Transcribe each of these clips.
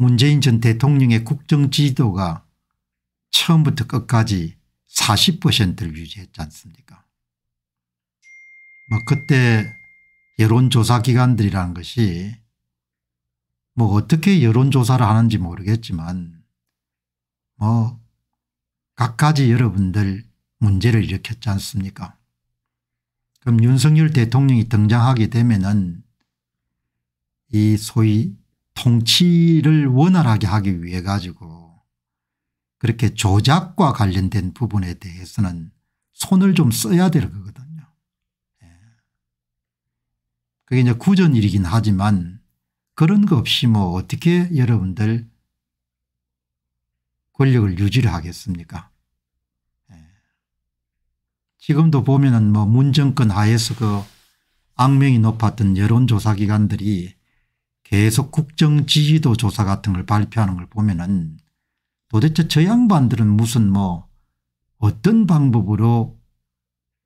문재인 전 대통령의 국정지도가 처음부터 끝까지 40%를 유지했지 않습니까 뭐 그때 여론조사기관들이라는 것이 뭐 어떻게 여론조사를 하는지 모르겠지만 뭐 각가지 여러분들 문제를 일으켰지 않습니까 그럼 윤석열 대통령이 등장하게 되면 은이 소위 통치를 원활하게 하기 위해 가지고 그렇게 조작과 관련된 부분에 대해서는 손을 좀 써야 될 거거든요. 예. 그게 이제 구전일이긴 하지만 그런 거 없이 뭐 어떻게 여러분들 권력을 유지를 하겠습니까? 예. 지금도 보면은 뭐 문정권 하에서 그 악명이 높았던 여론조사기관들이 계속 국정 지지도 조사 같은 걸 발표하는 걸 보면은 도대체 저 양반들은 무슨 뭐 어떤 방법으로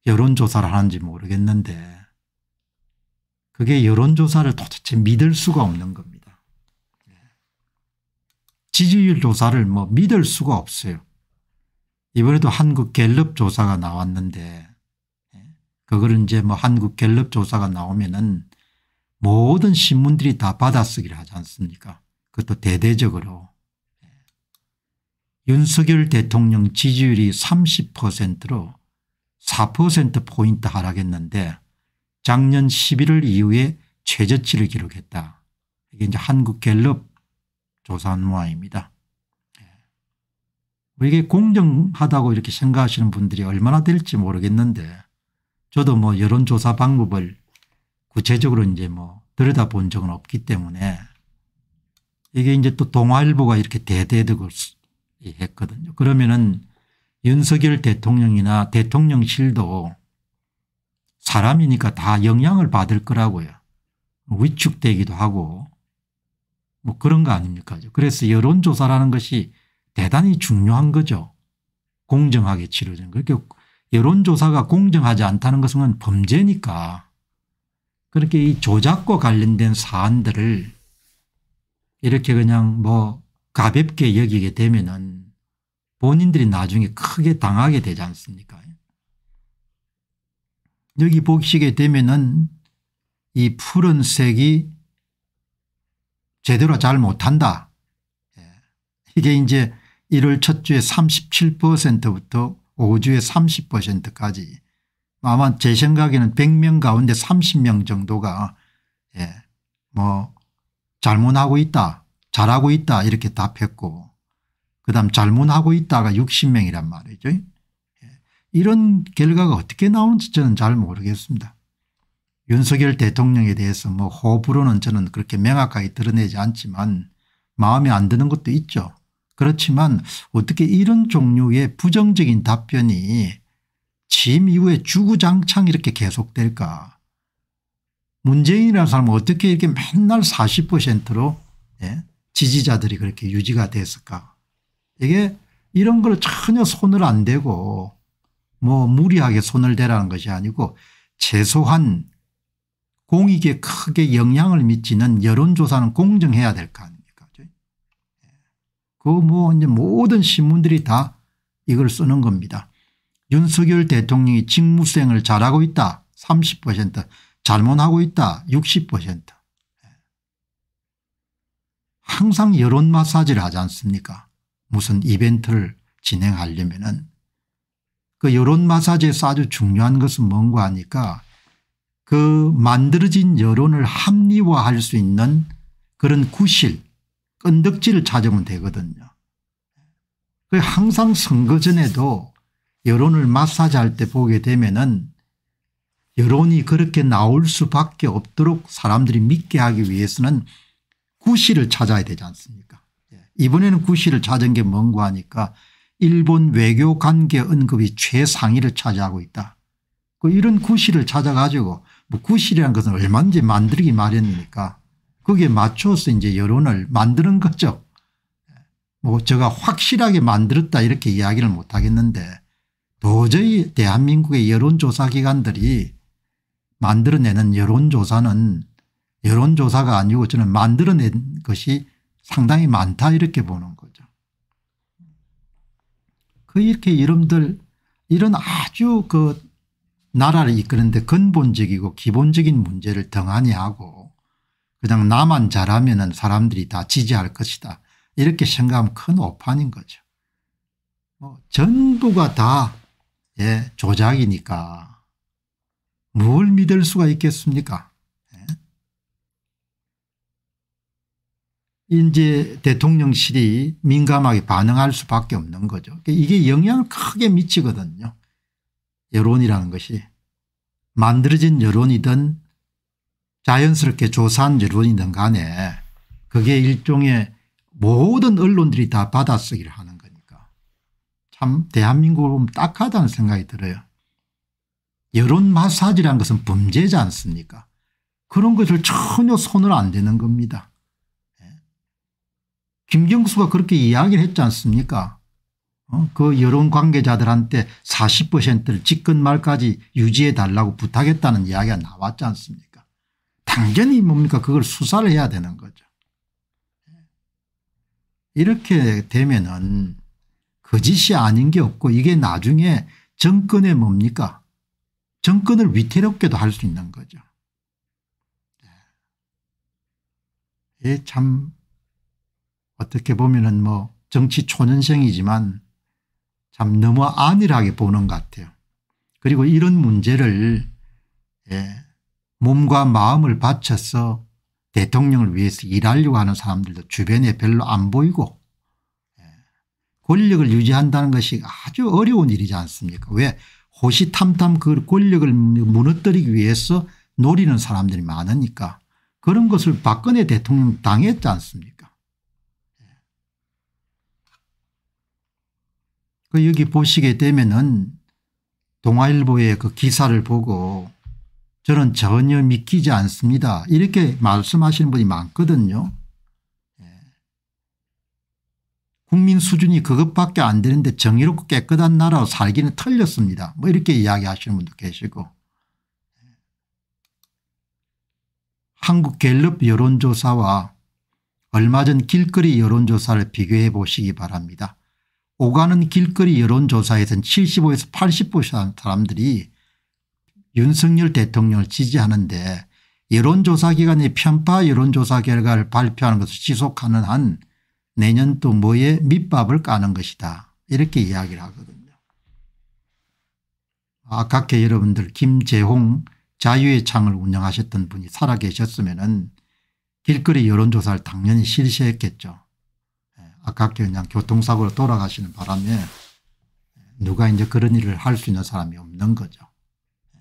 여론조사를 하는지 모르겠는데 그게 여론조사를 도대체 믿을 수가 없는 겁니다. 예. 지지율 조사를 뭐 믿을 수가 없어요. 이번에도 한국 갤럽 조사가 나왔는데 예. 그거를 이제 뭐 한국 갤럽 조사가 나오면은 모든 신문들이 다 받아쓰기를 하지 않습니까 그것도 대대적으로. 예. 윤석열 대통령 지지율이 30%로 4%포인트 하락했는데 작년 11월 이후에 최저치를 기록했다. 이게 이제 한국갤럽 조사한 모아입니다. 예. 뭐 이게 공정하다고 이렇게 생각하시는 분들이 얼마나 될지 모르겠는데 저도 뭐 여론조사 방법을 구체적으로 이제 뭐 들여다본 적은 없기 때문에 이게 이제 또 동아일보가 이렇게 대대적으로 했거든요. 그러면은 윤석열 대통령이나 대통령실도 사람이니까 다 영향을 받을 거라고요. 위축되기도 하고 뭐 그런 거 아닙니까? 그래서 여론조사라는 것이 대단히 중요한 거죠. 공정하게 치러진 거. 그러니까 여론조사가 공정하지 않다는 것은 범죄니까 그렇게 이 조작과 관련된 사안들을 이렇게 그냥 뭐 가볍게 여기게 되면은 본인들이 나중에 크게 당하게 되지 않습니까? 여기 보시게 되면은 이 푸른색이 제대로 잘 못한다. 예. 이게 이제 1월 첫 주에 37%부터 5주에 30%까지 아마 제 생각에는 100명 가운데 30명 정도가 예, 뭐 잘못하고 있다 잘하고 있다 이렇게 답했고 그다음 잘못하고 있다가 60명이란 말이죠. 예, 이런 결과가 어떻게 나오는지 저는 잘 모르겠습니다. 윤석열 대통령에 대해서 뭐 호불호는 저는 그렇게 명확하게 드러내지 않지만 마음에 안 드는 것도 있죠. 그렇지만 어떻게 이런 종류의 부정적인 답변이 취임 이후에 주구장창 이렇게 계속될까 문재인이라는 사람은 어떻게 이렇게 맨날 40%로 예? 지지자들이 그렇게 유지가 됐을까 이게 이런 걸 전혀 손을 안 대고 뭐 무리하게 손을 대라는 것이 아니고 최소한 공익에 크게 영향을 미치는 여론조사는 공정해야 될 거 아닙니까 예. 그뭐 이제 모든 신문들이 다 이걸 쓰는 겁니다. 윤석열 대통령이 직무수행을 잘하고 있다 30% 잘못하고 있다 60% 항상 여론 마사지를 하지 않습니까 무슨 이벤트를 진행하려면 은그 여론 마사지에서 아주 중요한 것은 뭔가 하니까 그 만들어진 여론을 합리화할 수 있는 그런 구실 끈덕지를 찾으면 되거든요. 그 항상 선거 전에도 여론을 마사지할 때 보게 되면은 여론이 그렇게 나올 수밖에 없도록 사람들이 믿게 하기 위해서는 구실을 찾아야 되지 않습니까 예. 이번에는 구실을 찾은 게 뭔고 하니까 일본 외교 관계 언급이 최상위를 차지하고 있다. 그 이런 구실을 찾아가지고 뭐 구시라는 것은 얼마든지 만들기 마련이니까 거기에 맞춰서 이제 여론을 만드는 거죠. 예. 뭐 제가 확실하게 만들었다 이렇게 이야기를 못하겠는데 도저히 대한민국의 여론조사기관들이 만들어내는 여론조사는 여론조사가 아니고 저는 만들어낸 것이 상당히 많다 이렇게 보는 거죠. 그 이렇게 이름들 이런 아주 그 나라를 이끄는데 근본적이고 기본적인 문제를 등한히하고 그냥 나만 잘하면 은 사람들이 다 지지할 것이다 이렇게 생각하면 큰 오판인 거죠. 뭐 전부가 다 예, 조작이니까 뭘 믿을 수가 있겠습니까? 예? 이제 대통령실이 민감하게 반응할 수밖에 없는 거죠. 이게 영향을 크게 미치거든요. 여론이라는 것이 만들어진 여론이든 자연스럽게 조사한 여론이든 간에 그게 일종의 모든 언론들이 다 받아쓰기를 하는 참 대한민국으로 딱하다는 생각이 들어요. 여론 마사지라는 것은 범죄지 않습니까 그런 것을 전혀 손을 안 대는 겁니다. 예. 김경수가 그렇게 이야기를 했지 않습니까 어? 그 여론 관계자들한테 40%를 직권 말까지 유지해 달라고 부탁했다는 이야기가 나왔지 않습니까 당연히 뭡니까 그걸 수사를 해야 되는 거죠. 예. 이렇게 되면은 거짓이 아닌 게 없고 이게 나중에 정권의 뭡니까 정권을 위태롭게도 할 수 있는 거죠. 예, 예, 참 어떻게 보면은 뭐 정치 초년생이지만 참 너무 안일하게 보는 것 같아요. 그리고 이런 문제를 예, 몸과 마음을 바쳐서 대통령을 위해서 일하려고 하는 사람들도 주변에 별로 안 보이고 권력을 유지한다는 것이 아주 어려운 일이지 않습니까 왜 호시탐탐 그 권력을 무너뜨리기 위해서 노리는 사람들이 많으니까 그런 것을 박근혜 대통령 당했지 않습니까 그 여기 보시게 되면은 동아일보의 그 기사를 보고 저는 전혀 믿기지 않습니다 이렇게 말씀하시는 분이 많거든요 국민 수준이 그것밖에 안 되는데 정의롭고 깨끗한 나라로 살기는 틀렸습니다. 뭐 이렇게 이야기하시는 분도 계시고 한국 갤럽 여론조사와 얼마 전 길거리 여론조사를 비교해 보시기 바랍니다. 오가는 길거리 여론조사에서는 75에서 80% 사람들이 윤석열 대통령을 지지하는데 여론조사기관이 편파 여론조사 결과를 발표하는 것을 지속하는 한 내년 또 뭐에 밑밥을 까는 것이다 이렇게 이야기를 하거든요. 아깝게 여러분들 김재홍 자유의 창을 운영하셨던 분이 살아계셨으면 길거리 여론조사를 당연히 실시했겠죠. 예, 아깝게 그냥 교통사고로 돌아가시는 바람에 누가 이제 그런 일을 할 수 있는 사람이 없는 거죠. 예,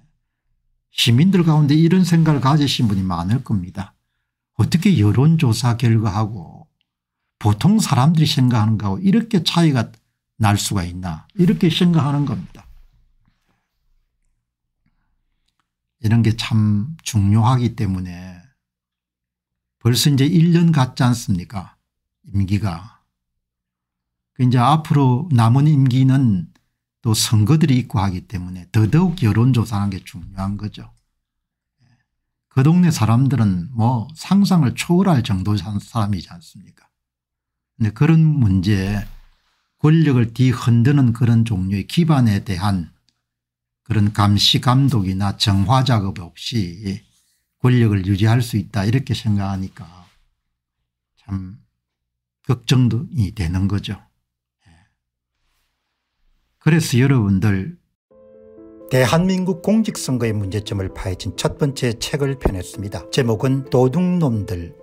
시민들 가운데 이런 생각을 가지신 분이 많을 겁니다. 어떻게 여론조사 결과하고 보통 사람들이 생각하는 거하고 이렇게 차이가 날 수가 있나 이렇게 생각하는 겁니다. 이런 게 참 중요하기 때문에 벌써 이제 1년 갔지 않습니까 임기가. 그 이제 앞으로 남은 임기는 또 선거들이 있고 하기 때문에 더더욱 여론조사하는 게 중요한 거죠. 그 동네 사람들은 뭐 상상을 초월할 정도의 사람이지 않습니까 근 네, 그런 문제 권력을 뒤흔드는 그런 종류의 기반에 대한 그런 감시 감독이나 정화 작업 없이 권력을 유지할 수 있다 이렇게 생각하니까 참 걱정이 되는 거죠. 예. 그래서 여러분들 대한민국 공직선거의 문제점을 파헤친 첫 번째 책을 펴냈습니다. 제목은 도둑놈들